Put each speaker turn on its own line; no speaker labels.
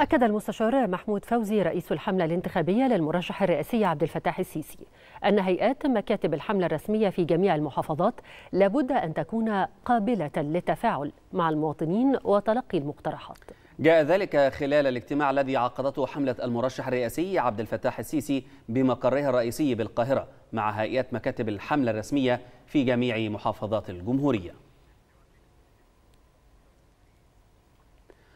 أكد المستشار محمود فوزي رئيس الحملة الانتخابية للمرشح الرئاسي عبد الفتاح السيسي أن هيئات مكاتب الحملة الرسمية في جميع المحافظات لابد أن تكون قابلة للتفاعل مع المواطنين وتلقي المقترحات.
جاء ذلك خلال الاجتماع الذي عقدته حملة المرشح الرئاسي عبد الفتاح السيسي بمقرها الرئيسي بالقاهرة مع هيئات مكاتب الحملة الرسمية في جميع محافظات الجمهورية.